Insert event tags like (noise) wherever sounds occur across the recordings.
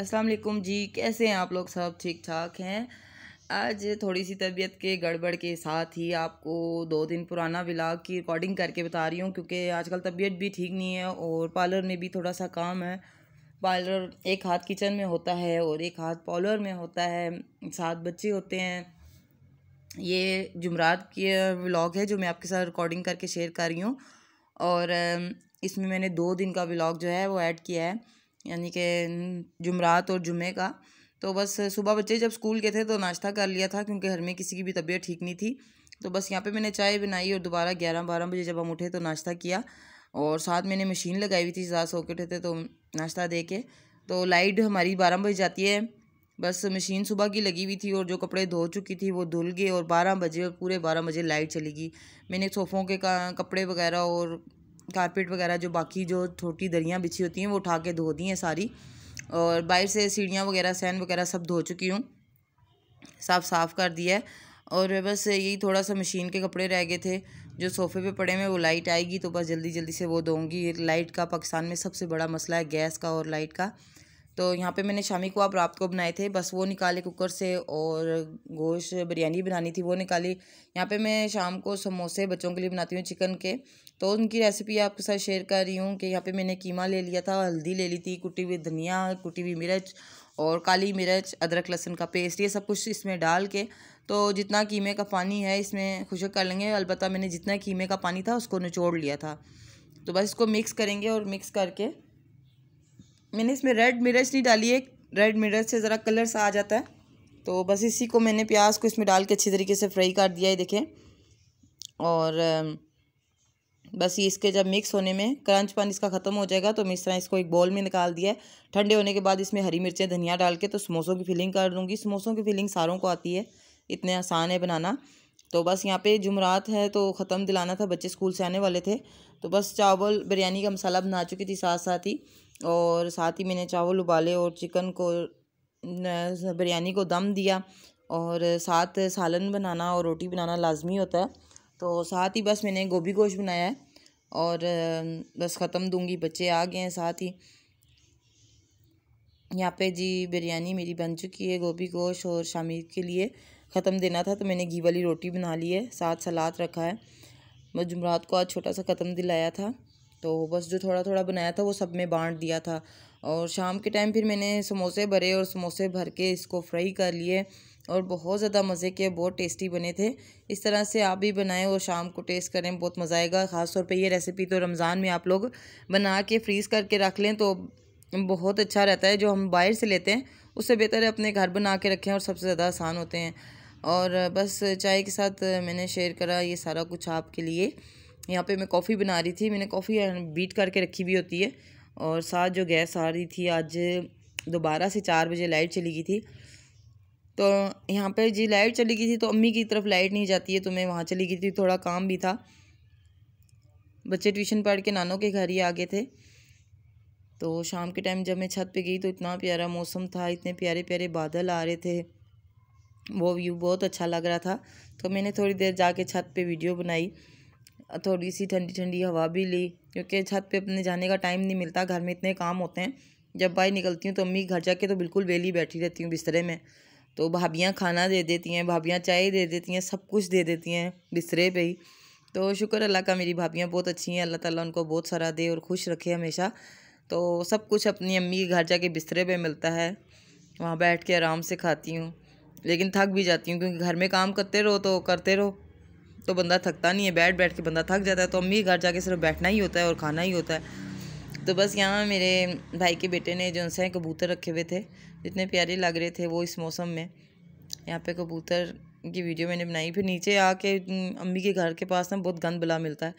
अस्सलाम वालेकुम जी कैसे हैं आप लोग सब ठीक ठाक हैं आज थोड़ी सी तबीयत के गड़बड़ के साथ ही आपको दो दिन पुराना विलाग की रिकॉर्डिंग करके बता रही हूँ क्योंकि आजकल तबीयत भी ठीक नहीं है और पार्लर में भी थोड़ा सा काम है पार्लर एक हाथ किचन में होता है और एक हाथ पार्लर में होता है सात बच्चे होते हैं ये जुमरात के ब्लॉग है जो मैं आपके साथ रिकॉर्डिंग करके शेयर कर रही हूँ और इसमें मैंने दो दिन का व्लॉग जो है वो ऐड किया है यानी कि जुमरात और जुमे का तो बस सुबह बच्चे जब स्कूल गए थे तो नाश्ता कर लिया था क्योंकि घर में किसी की भी तबीयत ठीक नहीं थी तो बस यहाँ पे मैंने चाय बनाई और दोबारा ग्यारह बारह बजे जब हम उठे तो नाश्ता किया और साथ मैंने मशीन लगाई हुई थी ज़्यादा सौ के उठे थे तो नाश्ता दे के तो लाइट हमारी बारह बजे जाती है बस मशीन सुबह की लगी हुई थी और जो कपड़े धो चुकी थी वो धुल गए और बारह बजे और पूरे बारह बजे लाइट चली गई मैंने सोफ़ों के का कपड़े वगैरह और कारपेट वगैरह जो बाकी जो छोटी दरियाँ बिछी होती हैं वो उठा के धो दी हैं सारी और बाहर से सीढ़ियाँ वगैरह सैन वगैरह सब धो चुकी हूँ साफ साफ कर दिया है और बस यही थोड़ा सा मशीन के कपड़े रह गए थे जो सोफ़े पे पड़े हुए वो लाइट आएगी तो बस जल्दी जल्दी से वो दूँगी लाइट का पाकिस्तान में सबसे बड़ा मसला है गैस का और लाइट का तो यहाँ पे मैंने शामी को आप रात को बनाए थे बस वो निकाले कुकर से और गोश्त बिरयानी बनानी थी वो निकाली यहाँ पे मैं शाम को समोसे बच्चों के लिए बनाती हूँ चिकन के तो उनकी रेसिपी आपके साथ शेयर कर रही हूँ कि यहाँ पे मैंने कीमा ले लिया था हल्दी ले ली थी कुटी हुई धनिया कुटी हुई मिर्च और काली मिर्च अदरक लहसुन का पेस्ट ये सब कुछ इसमें डाल के तो जितना कीमे का पानी है इसमें खुशक कर लेंगे अलबत् मैंने जितना कीमे का पानी था उसको निचोड़ लिया था तो बस इसको मिक्स करेंगे और मिक्स करके मैंने इसमें रेड मिर्च नहीं डाली है रेड मिर्च से ज़रा कलर सा आ जाता है तो बस इसी को मैंने प्याज को इसमें डाल के अच्छी तरीके से फ्राई कर दिया है देखें और बस ये इसके जब मिक्स होने में क्रंच पन इसका ख़त्म हो जाएगा तो मैं इस तरह इसको एक बॉल में निकाल दिया है ठंडे होने के बाद इसमें हरी मिर्चें धनिया डाल के तो समोसों की फिलिंग कर दूँगी समोसों की फिलिंग सारों को आती है इतने आसान है बनाना तो बस यहाँ पे जुमरात है तो ख़त्म दिलाना था बच्चे स्कूल से आने वाले थे तो बस चावल बिरयानी का मसाला बना चुकी थी साथ साथ ही और साथ ही मैंने चावल उबाले और चिकन को बिरयानी को दम दिया और साथ सालन बनाना और रोटी बनाना लाजमी होता है तो साथ ही बस मैंने गोभी गोश्त बनाया है और बस ख़त्म दूंगी बच्चे आ गए हैं साथ ही यहाँ पे जी बिरयानी मेरी बन चुकी है गोभी गोश और शामी के लिए ख़त्म देना था तो मैंने घी वाली रोटी बना ली है साथ सलाद रखा है मैं जुमरात को आज छोटा सा ख़त्म दिलाया था तो बस जो थोड़ा थोड़ा बनाया था वो सब में बांट दिया था और शाम के टाइम फिर मैंने समोसे भरे और समोसे भर के इसको फ्राई कर लिए और बहुत ज़्यादा मज़े के बहुत टेस्टी बने थे इस तरह से आप भी बनाएं और शाम को टेस्ट करें बहुत मज़ा आएगा ख़ासतौर पे ये रेसिपी तो रमज़ान में आप लोग बना के फ्रीज़ करके रख लें तो बहुत अच्छा रहता है जो हम बाहर से लेते हैं उससे बेहतर है अपने घर बना के रखें और सबसे ज़्यादा आसान होते हैं और बस चाय के साथ मैंने शेयर करा ये सारा कुछ आपके लिए यहाँ पे मैं कॉफ़ी बना रही थी मैंने कॉफ़ी बीट करके रखी हुई होती है और साथ जो गैस आ रही थी आज दोबारा से चार बजे लाइट चली गई थी तो यहाँ पर जी लाइट चली गई थी तो अम्मी की तरफ लाइट नहीं जाती है तो मैं वहाँ चली गई थी थोड़ा काम भी था बच्चे ट्यूशन पढ़ के नानों के घर ही आ गए थे तो शाम के टाइम जब मैं छत पे गई तो इतना प्यारा मौसम था इतने प्यारे प्यारे बादल आ रहे थे वो व्यू बहुत अच्छा लग रहा था तो मैंने थोड़ी देर जाके छत पे वीडियो बनाई थोड़ी सी ठंडी ठंडी हवा भी ली क्योंकि छत पे अपने जाने का टाइम नहीं मिलता घर में इतने काम होते हैं जब बाहर निकलती हूँ तो अम्मी घर जाके तो बिल्कुल वेली बैठी रहती हूँ बिस्तर में तो भाभियाँ खाना दे देती हैं भाभियाँ चाय दे देती हैं सब कुछ दे देती हैं बिस्तरे पे ही तो शुक्र अल्लाह का मेरी भाभियाँ बहुत अच्छी हैं अल्लाह ताला उनको बहुत सारा दे और खुश रखे हमेशा तो सब कुछ अपनी अम्मी के घर जाके बिस्तरे पे मिलता है वहाँ बैठ के आराम से खाती हूँ लेकिन थक भी जाती हूँ क्योंकि घर में काम करते रहो तो करते रहो तो बंदा थकता नहीं है बैठ बैठ के बंदा थक जाता है तो अम्मी के घर जाके सिर्फ बैठना ही होता है और खाना ही होता है तो बस यहाँ मेरे भाई के बेटे ने जो उनसे कबूतर रखे हुए थे जितने प्यारे लग रहे थे वो इस मौसम में यहाँ पे कबूतर की वीडियो मैंने बनाई फिर नीचे आके अम्मी के घर के पास ना बहुत गंद बला मिलता है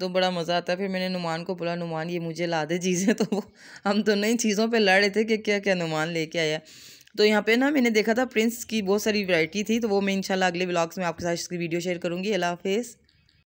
तो बड़ा मज़ा आता है फिर मैंने नुमान को बोला नुमान ये मुझे ला दे चीज़ें (laughs) तो वो हम दोनों ही चीज़ों पे लड़ रहे थे कि क्या क्या नुमान लेके आया तो यहाँ पे ना मैंने देखा था प्रिंस की बहुत सारी वैरायटी थी तो वो मैं इंशाल्लाह अगले ब्लॉग्स में आपके साथ इसकी वीडियो शेयर करूँगी अला हाफेज़